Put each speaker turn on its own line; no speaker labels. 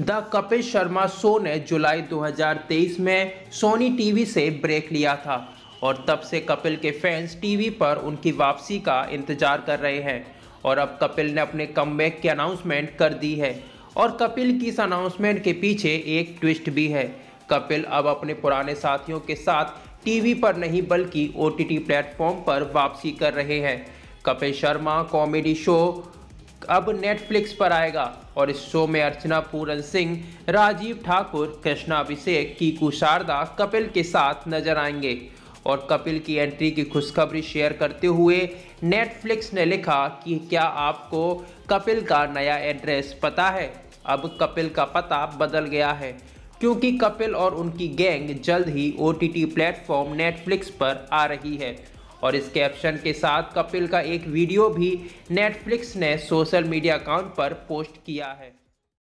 the Kapil Sharma show ने जुलाई 2023 में Sony TV से ब्रेक लिया था और तब से कपिल के फैंस टीवी पर उनकी वापसी का इंतजार कर रहे हैं और अब कपिल ने अपने कम की अनाउंसमेंट कर दी है और कपिल की इस अनाउंसमेंट के पीछे एक ट्विस्ट भी है कपिल अब अपने पुराने साथियों के साथ टीवी पर नहीं बल्कि ओ टी प्लेटफॉर्म पर वापसी कर रहे हैं कपिल शर्मा कॉमेडी शो अब नेटफ्लिक्स पर आएगा और इस शो में अर्चना पूरन सिंह राजीव ठाकुर कृष्णा अभिषेक कीकू शारदा कपिल के साथ नजर आएंगे और कपिल की एंट्री की खुशखबरी शेयर करते हुए नेटफ्लिक्स ने लिखा कि क्या आपको कपिल का नया एड्रेस पता है अब कपिल का पता बदल गया है क्योंकि कपिल और उनकी गैंग जल्द ही ओ टी प्लेटफॉर्म नेटफ्लिक्स पर आ रही है और इस कैप्शन के साथ कपिल का एक वीडियो भी नेटफ्लिक्स ने सोशल मीडिया अकाउंट पर पोस्ट किया है